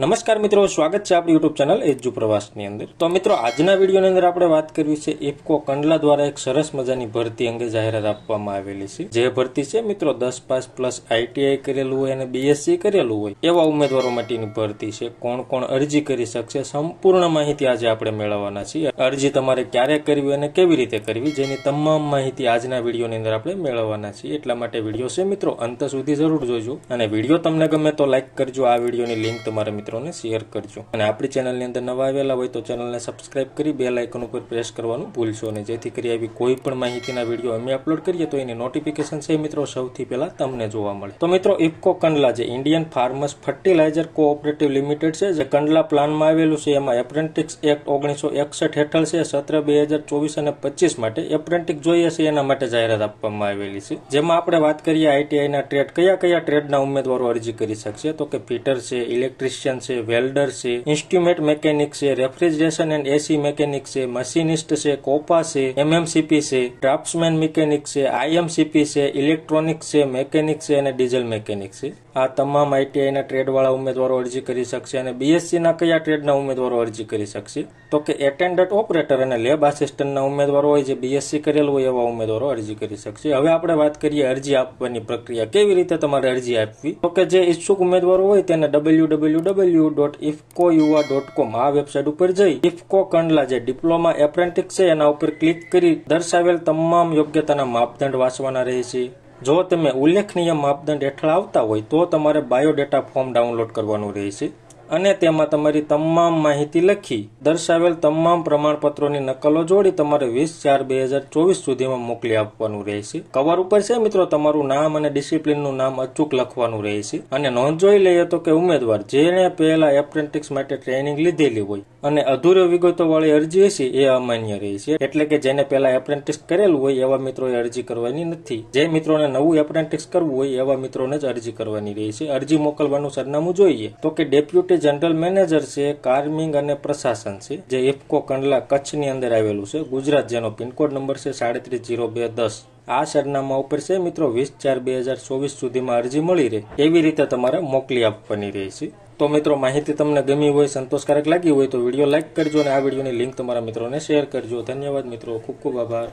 નમસ્કાર મિત્રો સ્વાગત છે આપણી યુટ્યુબ ચેનલ એજ્જુ પ્રવાસની અંદર તો મિત્રો આજના વિડીયોની અંદર આપણે વાત કરવી છે ઇફકો કંડલા દ્વારા એક સરસ મજાની ભરતી અંગે જાહેરાત આપવામાં આવેલી છે જે ભરતી છે મિત્રો દસ પાસ પ્લસ આઈટીઆઈ કરેલું હોય અને બીએસસી કરેલું હોય એવા ઉમેદવારો માટેની ભરતી છે કોણ કોણ અરજી કરી શકશે સંપૂર્ણ માહિતી આજે આપણે મેળવવાના છીએ અરજી તમારે ક્યારે કરવી અને કેવી રીતે કરવી જેની તમામ માહિતી આજના વિડીયોની અંદર આપણે મેળવવાના છીએ એટલા માટે વિડીયો છે મિત્રો અંત સુધી જરૂર જોજો અને વિડીયો તમને ગમે તો લાઈક કરજો આ વિડીયોની લિંક તમારે મિત્રોને શેર કરજો અને આપણી ચેનલની અંદર નવા આવેલા હોય તો ચેનલને સબસ્ક્રાઇબ કરી બે લાઇકન ઉપર પ્રેસ કરવાનું ભૂલશો નહીં જેથી કરી આવી કોઈ પણ માહિતીના વિડીયો અમે અપલોડ કરીએ તો એની નોટિફિકેશન છે મિત્રો સૌથી પહેલાં તમને જોવા મળે તો મિત્રો ઇફકો કંડલા જે Indian farmers fertiliser cooperative limited છે જે કંડલા પ્લાનમાં આવેલું છે એમાં એપ્રેન્ટિક્સ એક્ટ ઓગણીસો એકસઠ હેઠળ છે સત્ર બે હજાર ચોવીસ અને પચીસ માટે એપ્રેન્ટિક્સ જોઈએ છે એના માટે જાહેરાત આપવામાં આવેલી છે જેમાં આપણે વાત કરીએ આઈટીઆઈના ટ્રેડ કયા કયા ટ્રેડના ઉમેદવારો અરજી કરી શકશે તો કે ફિટર છે ઇલેક્ટ્રિશિયન ઇલેક્ટ્રિશિયન છે વેલ્ડર છે ઇન્સ્ટ્રુમેન્ટ મેકેનિક છે રેફ્રિજરેશન એન્ડ એસી મેકેનિક છે મશીનિસ્ટ છે કોપા છે એમએમસીપી છે ડ્રાફ્ટમેન મિકેનિક છે આઈએમસીપી છે ઇલેક્ટ્રોનિક્સ છે મેકેનિક છે અને ડીઝલ મેકેનિક છે આ તમામ આઈટીઆઈના ટ્રેડવાળા ઉમેદવારો અરજી કરી શકશે અને બીએસસીના કયા ટ્રેડના ઉમેદવારો અરજી કરી શકશે તો કે એટેન્ડન્ટ ઓપરેટર અને લેબ આસિસ્ટન્ટના ઉમેદવારો હોય જે બીએસસી કરેલ હોય એવા ઉમેદવારો અરજી કરી શકશે હવે આપણે વાત કરીએ અરજી આપવાની પ્રક્રિયા કેવી રીતે તમારે અરજી આપવી તો કે જે ઇચ્છુક ઉમેદવારો હોય તેને W W W dot IFFCO Yuva dot કોમ આ વેબસાઇટ ઉપર જઈ ઇફકો કંડલા જે ડિપ્લોમા એપ્રેન્ટિક છે એના ઉપર ક્લિક કરી દર્શાવેલ તમામ યોગ્યતાના માપદંડ વાંચવાના રહેશે જો તમે ઉલ્લેખનીય માપદંડ હેઠળ આવતા હોય તો તમારે બાયોડેટા ફોર્મ ડાઉનલોડ કરવાનું રહેશે અને તેમાં તમારી તમામ માહિતી લખી દર્શાવેલ તમામ પ્રમાણપત્રોની નકલો જોડી તમારે વીસ ચાર બે હજાર ચોવીસ સુધીમાં મોકલી આપવાનું રહેશે કવર ઉપર છે મિત્રો તમારું નામ અને ડિસિપ્લિનનું નામ અચૂક લખવાનું રહેશે અને નોંધ જોઈ લઈએ તો કે ઉમેદવાર જેણે પહેલા એપ્રેન્ટિક્સ માટે ટ્રેનિંગ લીધેલી હોય અને અધૂરો વિગતો વાળી અરજી હશે એ અમાન્ય રહેશે એટલે કે જેને પહેલા એપ્રેન્ટિસ કરેલું હોય એવા મિત્રોએ અરજી કરવાની નથી જે મિત્રોને નવું એપ્રેન્ટિસ કરવું હોય એવા મિત્રોને જ અરજી કરવાની રહેશે અરજી મોકલવાનું સરનામું જોઈએ તો કે ડેપ્યુટી જનરલ મેનેજર છે કાર્મિંગ અને પ્રશાસન છે જે ઇફકો કંડલા કચ્છની અંદર આવેલું છે ગુજરાત જેનો પિનકોડ નંબર છે સાડત્રીસ જીરો બે દસ આ સરનામા ઉપર છે મિત્રો વીસ ચાર બે હજાર ચોવીસ સુધીમાં અરજી મળી રહે એવી રીતે તમારે મોકલી આપવાની રહેશે તો મિત્રો માહિતી તમને ગમી હોય સંતોષકારક લાગી હોય તો વિડીયો લાઇક કરજો અને આ વિડીયોની લિંક તમારા મિત્રોને શેર કરજો ધન્યવાદ મિત્રો ખૂબ ખૂબ આભાર